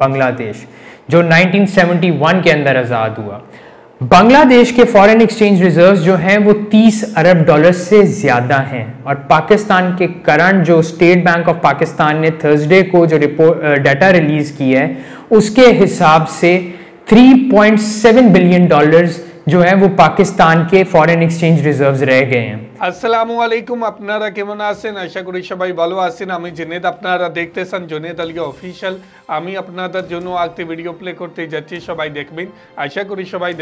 बांग्लादेश जो 1971 के अंदर आज़ाद हुआ बांग्लादेश के फॉरेन एक्सचेंज रिजर्व्स जो हैं वो 30 अरब डॉलर से ज़्यादा हैं और पाकिस्तान के करंट जो स्टेट बैंक ऑफ पाकिस्तान ने थर्सडे को जो रिपोर्ट डाटा रिलीज़ की है उसके हिसाब से 3.7 बिलियन डॉलर्स जो है वो पाकिस्तान के फॉरेन एक्सचेंज रिजर्व्स रह गए हैं असलमकुम আলাইকুম আপনারা आशा करी सबाई भलो आसानी ভালো अपनारा देखते हैं जुनेद দেখতেছেন अफिसियल আলগে অফিসিয়াল আমি আপনাদের জন্য আজকে ভিডিও প্লে করতে যাচ্ছি সবাই দেখবেন আশা করি সবাই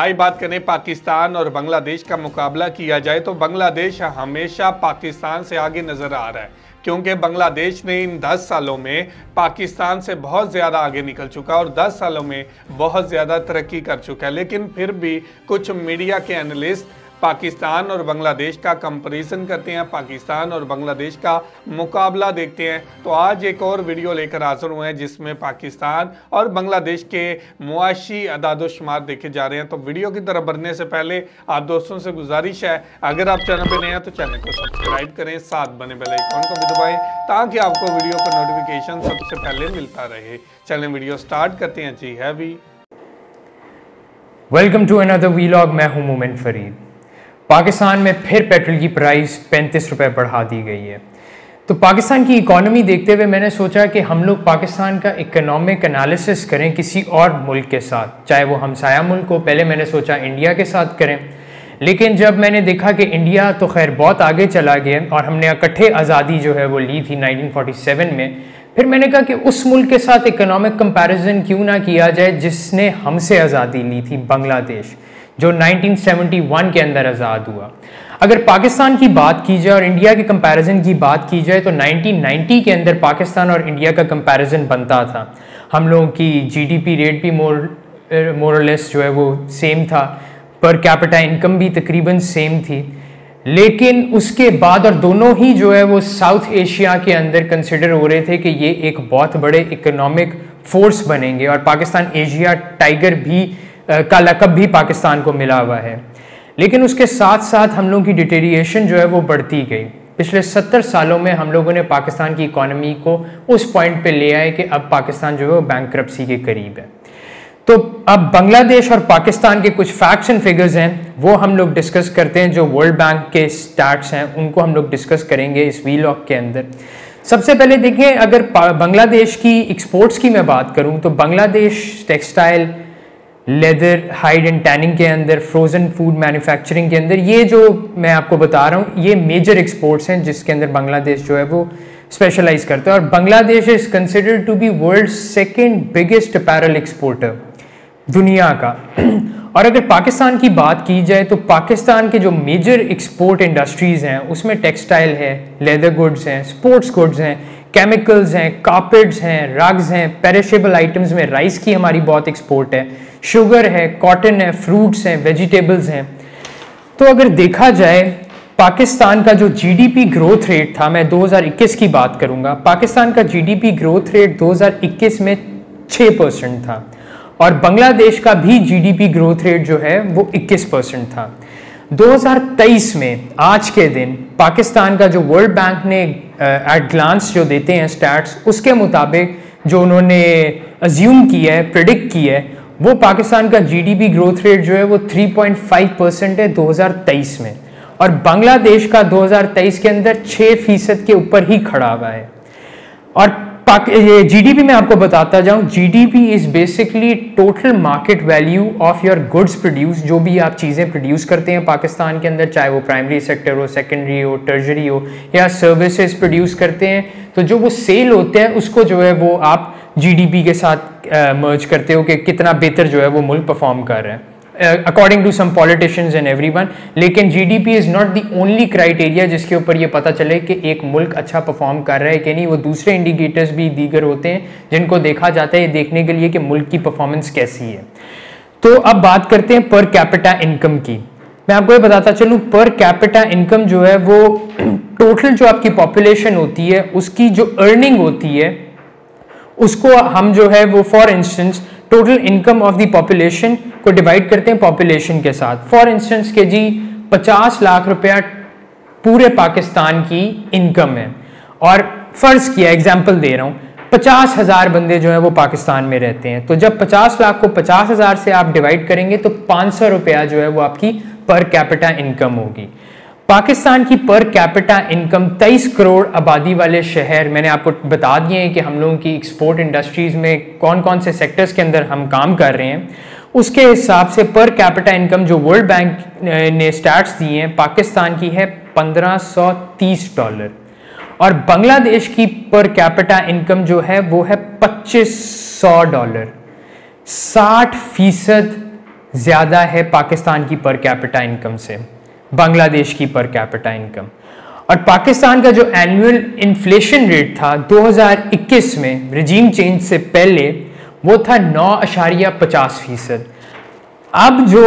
आए बात करें पाकिस्तान और बांग्लादेश का मुकाबला किया जाए तो बांग्लादेश हमेशा पाकिस्तान से आगे नज़र आ रहा है क्योंकि बांग्लादेश ने इन 10 सालों में पाकिस्तान से बहुत ज़्यादा आगे निकल चुका और 10 सालों में बहुत ज़्यादा तरक्की कर चुका है लेकिन फिर भी कुछ मीडिया के एनालिस्ट पाकिस्तान और बांग्लादेश का कंपेरिजन करते हैं पाकिस्तान और बांग्लादेश का मुकाबला देखते हैं तो आज एक और वीडियो लेकर हाजिर हुए हैं जिसमें पाकिस्तान और बांग्लादेश के मुआशी अदाद शुमार देखे जा रहे हैं तो वीडियो की तरफ बढ़ने से पहले आप दोस्तों से गुजारिश है अगर आप चैनल पर नए हैं तो चैनल को सब्सक्राइब करें साथ बने बेलाइकॉन को भी दबाएँ ताकि आपको वीडियो का नोटिफिकेशन सबसे पहले मिलता रहे चलें वीडियो स्टार्ट करते हैं जी है वेलकम टू अनदर वीलॉग मैं हूं मोमेंट फरीद पाकिस्तान में फिर पेट्रोल की प्राइस पैंतीस रुपये बढ़ा दी गई है तो पाकिस्तान की इकोनॉमी देखते हुए मैंने सोचा कि हम लोग पाकिस्तान का इकोनॉमिक एनालिसिस करें किसी और मुल्क के साथ चाहे वो हमसाया मुल्क हो पहले मैंने सोचा इंडिया के साथ करें लेकिन जब मैंने देखा कि इंडिया तो खैर बहुत आगे चला गया और हमने इकट्ठे आज़ादी जो है वो ली थी 1947 में फिर मैंने कहा कि उस मुल्क के साथ इकोनॉमिक कंपैरिजन क्यों ना किया जाए जिसने हमसे आज़ादी ली थी बांग्लादेश जो 1971 के अंदर आज़ाद हुआ अगर पाकिस्तान की बात की जाए और इंडिया के कंपैरिजन की बात की जाए तो 1990 के अंदर पाकिस्तान और इंडिया का कंपैरिजन बनता था हम लोगों की जीडीपी रेट भी मोर मोरलेस जो है वो सेम था पर कैपिटा इनकम भी तकरीबन सेम थी लेकिन उसके बाद और दोनों ही जो है वो साउथ एशिया के अंदर कंसिडर हो रहे थे कि ये एक बहुत बड़े इकोनॉमिक फोर्स बनेंगे और पाकिस्तान एशिया टाइगर भी का लकब भी पाकिस्तान को मिला हुआ है लेकिन उसके साथ साथ हम लोगों की डिटेरिएशन जो है वो बढ़ती गई पिछले सत्तर सालों में हम लोगों ने पाकिस्तान की इकोनॉमी को उस पॉइंट पे ले आए कि अब पाकिस्तान जो है वो बैंक के करीब है तो अब बांग्लादेश और पाकिस्तान के कुछ फैक्ट्स एंड फिगर्स हैं वो हम लोग डिस्कस करते हैं जो वर्ल्ड बैंक के स्टैट्स हैं उनको हम लोग डिस्कस करेंगे इस वी लॉक के अंदर सबसे पहले देखें अगर बांग्लादेश की एक्सपोर्ट्स की मैं बात करूं तो Bangladesh textile leather hide and tanning के अंदर फ्रोज़न फूड मैन्युफैक्चरिंग के अंदर ये जो मैं आपको बता रहा हूँ ये मेजर एक्सपोर्ट्स हैं जिसके अंदर बांग्लादेश जो है वो स्पेशलाइज करता है और Bangladesh is considered to be world second biggest apparel exporter दुनिया का और अगर पाकिस्तान की बात की जाए तो पाकिस्तान के जो मेजर एक्सपोर्ट इंडस्ट्रीज़ हैं उसमें टेक्सटाइल है लेदर गुड्स हैं स्पोर्ट्स गुड्स हैं केमिकल्स हैं कापेट्स हैं रग्स हैं पेरिशेबल आइटम्स में राइस की हमारी बहुत एक्सपोर्ट है शुगर है कॉटन है फ्रूट्स हैं वेजिटेबल्स हैं तो अगर देखा जाए पाकिस्तान का जो जीडीपी ग्रोथ रेट था मैं 2021 की बात करूंगा पाकिस्तान का जीडीपी ग्रोथ रेट 2021 में 6 परसेंट था और बांग्लादेश का भी जीडीपी ग्रोथ रेट जो है वो 21 परसेंट था 2023 में आज के दिन पाकिस्तान का जो वर्ल्ड बैंक ने एट ग्लांस जो देते हैं स्टैट्स उसके मुताबिक जो उन्होंने अज्यूम किया है प्रिडिक्ट किया है वो पाकिस्तान का जीडीपी ग्रोथ रेट जो है वो 3.5 परसेंट है 2023 में और बांग्लादेश का 2023 के अंदर 6 फीसद के ऊपर ही खड़ा हुआ है और जीडीपी में आपको बताता जाऊं GDP is basically total market value of your goods produce जो भी आप चीज़ें प्रोड्यूस करते हैं पाकिस्तान के अंदर चाहे वो प्राइमरी सेक्टर हो सेकेंडरी हो टर्जरी हो या सर्विसेज प्रोड्यूस करते हैं तो जो वो सेल होते हैं उसको जो है वो आप जीडीपी के साथ मर्ज करते हो कि कितना बेहतर जो है वो मुल्क परफॉर्म कर रहे हैं according to some politicians and everyone लेकिन GDP is not the only criteria जिसके ऊपर ये पता चले कि एक मुल्क अच्छा परफॉर्म कर रहा है कि नहीं वो दूसरे इंडिकेटर्स भी दीगर होते हैं जिनको देखा जाता है ये देखने के लिए कि मुल्क की परफॉर्मेंस कैसी है तो अब बात करते हैं पर कैपिटा इनकम की मैं आपको ये बताता चलूँ पर कैपिटा इनकम जो है वो टोटल जो आपकी पॉपुलेशन होती है उसकी जो अर्निंग होती है उसको हम जो है वो for instance total income of the population को डिवाइड करते हैं पॉपुलेशन के साथ फॉर इंस्टेंस के जी 50 लाख रुपया पूरे पाकिस्तान की इनकम है और फर्ज किया एग्जाम्पल दे रहा हूँ पचास हजार बंदे जो है वो पाकिस्तान में रहते हैं तो जब पचास लाख को पचास हजार से आप डिवाइड करेंगे तो पांच सौ रुपया जो है वो आपकी पर कैपिटा इनकम होगी पाकिस्तान की पर कैपिटा इनकम 23 करोड़ आबादी वाले शहर मैंने आपको बता दिए हैं कि हम लोगों की एक्सपोर्ट इंडस्ट्रीज़ में कौन कौन से सेक्टर्स के अंदर हम काम कर रहे हैं उसके हिसाब से पर कैपिटा इनकम जो वर्ल्ड बैंक ने स्टैट्स दिए हैं पाकिस्तान की है 1530 डॉलर और बांग्लादेश की पर कैपिटा इनकम जो है वो है पच्चीस डॉलर साठ फीसद ज़्यादा है पाकिस्तान की पर कैपिटा इनकम से बांग्लादेश की पर कैपिटा इनकम और पाकिस्तान का जो एनुअल इन्फ्लेशन रेट था 2021 में रिजीम चेंज से पहले वो था नौ अशारिया पचास फीसद अब जो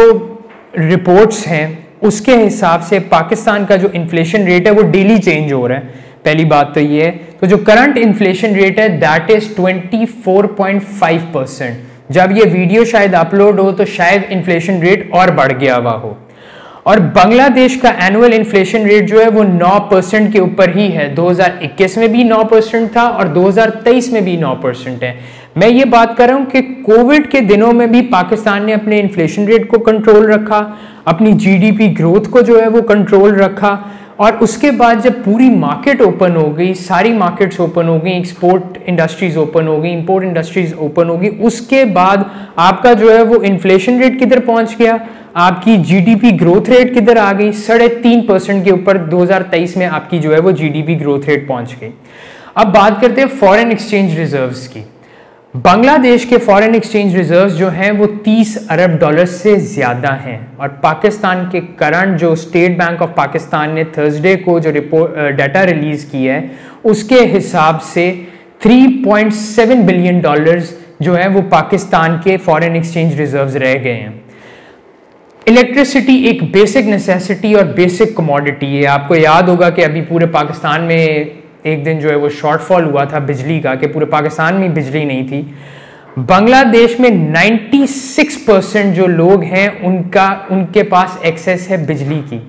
रिपोर्ट्स हैं उसके हिसाब से पाकिस्तान का जो इन्फ्लेशन रेट है वो डेली चेंज हो रहा है पहली बात तो ये है तो जो करंट इन्फ्लेशन रेट है दैट इज़ 24.5 परसेंट जब ये वीडियो शायद अपलोड हो तो शायद इन्फ्लेशन रेट और बढ़ गया हुआ हो और बांग्लादेश का एनुअल इन्फ्लेशन रेट जो है वो 9 परसेंट के ऊपर ही है 2021 में भी 9 परसेंट था और 2023 में भी 9 परसेंट है मैं ये बात कर रहा हूँ कि कोविड के दिनों में भी पाकिस्तान ने अपने इन्फ्लेशन रेट को कंट्रोल रखा अपनी जीडीपी ग्रोथ को जो है वो कंट्रोल रखा और उसके बाद जब पूरी मार्केट ओपन हो गई सारी मार्केट्स ओपन हो गई एक्सपोर्ट इंडस्ट्रीज ओपन हो गई इंपोर्ट इंडस्ट्रीज ओपन हो गई उसके बाद आपका जो है वो इन्फ्लेशन रेट किधर पहुंच गया आपकी जीडीपी ग्रोथ रेट किधर आ गई साढ़े तीन परसेंट के ऊपर 2023 में आपकी जो है वो जीडीपी ग्रोथ रेट पहुंच गई अब बात करते हैं फॉरेन एक्सचेंज रिजर्व्स की बांग्लादेश के फॉरेन एक्सचेंज रिजर्व्स जो हैं वो 30 अरब डॉलर से ज़्यादा हैं और पाकिस्तान के करंट जो स्टेट बैंक ऑफ पाकिस्तान ने थर्सडे को जो रिपोर्ट डाटा रिलीज़ किया है उसके हिसाब से 3.7 बिलियन डॉलर्स जो है वो पाकिस्तान के फॉरेन एक्सचेंज रिजर्व्स रह गए हैं इलेक्ट्रिसिटी एक बेसिक नेसेसिटी और बेसिक कमोडिटी है आपको याद होगा कि अभी पूरे पाकिस्तान में एक दिन जो है वो शॉर्टफॉल हुआ था बिजली का कि पूरे पाकिस्तान में बिजली नहीं थी बांग्लादेश में 96 परसेंट जो लोग हैं उनका उनके पास एक्सेस है बिजली की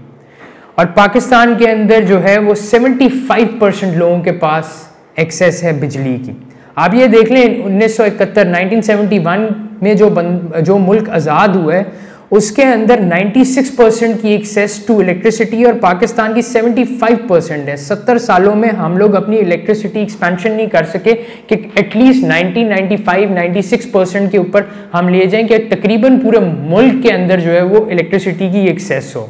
और पाकिस्तान के अंदर जो है वो 75 परसेंट लोगों के पास एक्सेस है बिजली की आप ये देख लें 1971 1971 में जो बन, जो मुल्क आज़ाद हुआ है उसके अंदर 96 परसेंट की एक्सेस टू इलेक्ट्रिसिटी और पाकिस्तान की 75 परसेंट है 70 सालों में हम लोग अपनी इलेक्ट्रिसिटी एक्सपेंशन नहीं कर सके कि एटलीस्ट 90, 95, 96 परसेंट के ऊपर हम ले जाएं कि तकरीबन पूरे मुल्क के अंदर जो है वो इलेक्ट्रिसिटी की एक्सेस हो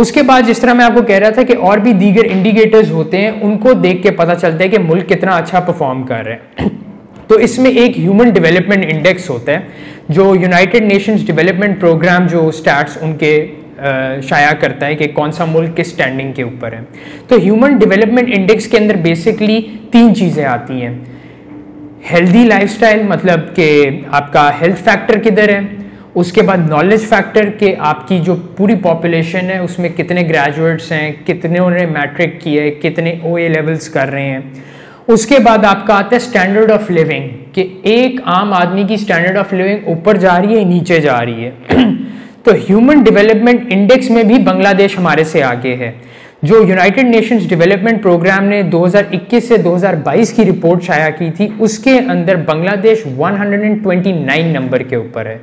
उसके बाद जिस तरह मैं आपको कह रहा था कि और भी दीगर इंडिकेटर्स होते हैं उनको देख के पता चलता है कि मुल्क कितना अच्छा परफॉर्म कर रहे हैं तो इसमें एक ह्यूमन डेवलपमेंट इंडेक्स होता है जो यूनाइटेड नेशंस डेवलपमेंट प्रोग्राम जो स्टैट्स उनके शाया करता है कि कौन सा मुल्क किस स्टैंडिंग के ऊपर है तो ह्यूमन डेवलपमेंट इंडेक्स के अंदर बेसिकली तीन चीज़ें आती हैं हेल्दी लाइफस्टाइल मतलब कि आपका हेल्थ फैक्टर किधर है उसके बाद नॉलेज फैक्टर के आपकी जो पूरी पॉपुलेशन है उसमें कितने ग्रेजुएट्स हैं कितने उन्होंने मैट्रिक किए कितने ओ ए लेवल्स कर रहे हैं उसके बाद आपका आता है स्टैंडर्ड ऑफ लिविंग कि एक आम आदमी की स्टैंडर्ड ऑफ लिविंग ऊपर जा रही है नीचे जा रही है तो ह्यूमन डेवलपमेंट इंडेक्स में भी बांग्लादेश हमारे से आगे है जो यूनाइटेड नेशंस डेवलपमेंट प्रोग्राम ने 2021 से 2022 की रिपोर्ट शाया की थी उसके अंदर बांग्लादेश 129 नंबर के ऊपर है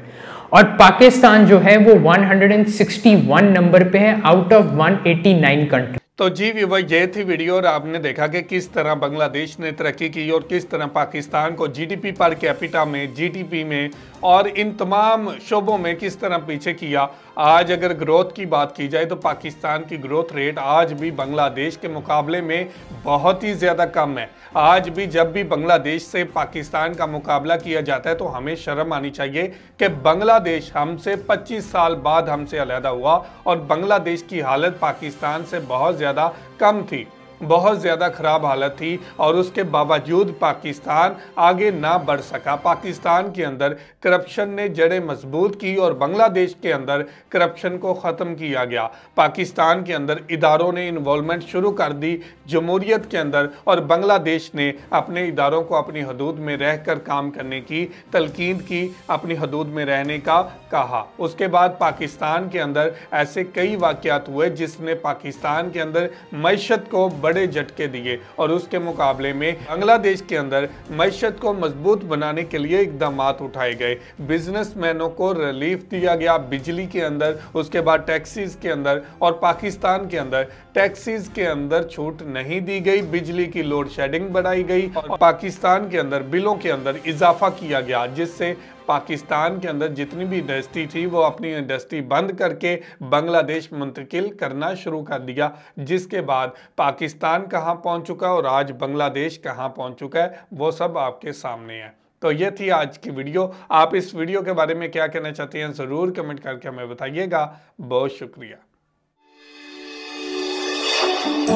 और पाकिस्तान जो है वो 161 नंबर पे है आउट ऑफ 189 कंट्री तो जी व्यूवर ये थी वीडियो और आपने देखा कि किस तरह बांग्लादेश ने तरक्की की और किस तरह पाकिस्तान को जीडीपी पर कैपिटा में जीडीपी में और इन तमाम शोबों में किस तरह पीछे किया आज अगर ग्रोथ की बात की जाए तो पाकिस्तान की ग्रोथ रेट आज भी बांग्लादेश के मुकाबले में बहुत ही ज़्यादा कम है आज भी जब भी बांग्लादेश से पाकिस्तान का मुकाबला किया जाता है तो हमें शर्म आनी चाहिए कि बांग्लादेश हमसे पच्चीस साल बाद हमसे अलहदा हुआ और बांग्लादेश की हालत पाकिस्तान से बहुत ज़्यादा कम थी बहुत ज़्यादा ख़राब हालत थी और उसके बावजूद पाकिस्तान आगे ना बढ़ सका पाकिस्तान के अंदर करप्शन ने जड़ें मजबूत की और बांग्लादेश के अंदर करप्शन को ख़त्म किया गया पाकिस्तान के अंदर इदारों ने इन्वॉलमेंट शुरू कर दी जमहूरीत के अंदर और बांग्लादेश ने अपने इदारों को अपनी हदूद में रह कर काम करने की तलकीन की अपनी हदूद में रहने का कहा उसके बाद पाकिस्तान के अंदर ऐसे कई वाक़ हुए जिसने पाकिस्तान के अंदर मीशत को बड़ी बड़े झटके दिए और उसके मुकाबले में बांग्लादेश के अंदर मैशत को मजबूत बनाने के लिए इकदाम उठाए गए बिजनेसमैनों को रिलीफ दिया गया बिजली के अंदर उसके बाद टैक्सीज के अंदर और पाकिस्तान के अंदर टैक्सीज के अंदर छूट नहीं दी गई बिजली की लोड शेडिंग बढ़ाई गई और पाकिस्तान के अंदर बिलों के अंदर इजाफा किया गया जिससे पाकिस्तान के अंदर जितनी भी इंडस्ट्री थी वो अपनी इंडस्ट्री बंद करके बांग्लादेश मुंतकिल करना शुरू कर दिया जिसके बाद पाकिस्तान कहाँ पहुँच चुका और आज बांग्लादेश कहाँ पहुँच चुका है वो सब आपके सामने है तो ये थी आज की वीडियो आप इस वीडियो के बारे में क्या कहना चाहते हैं ज़रूर कमेंट करके हमें बताइएगा बहुत शुक्रिया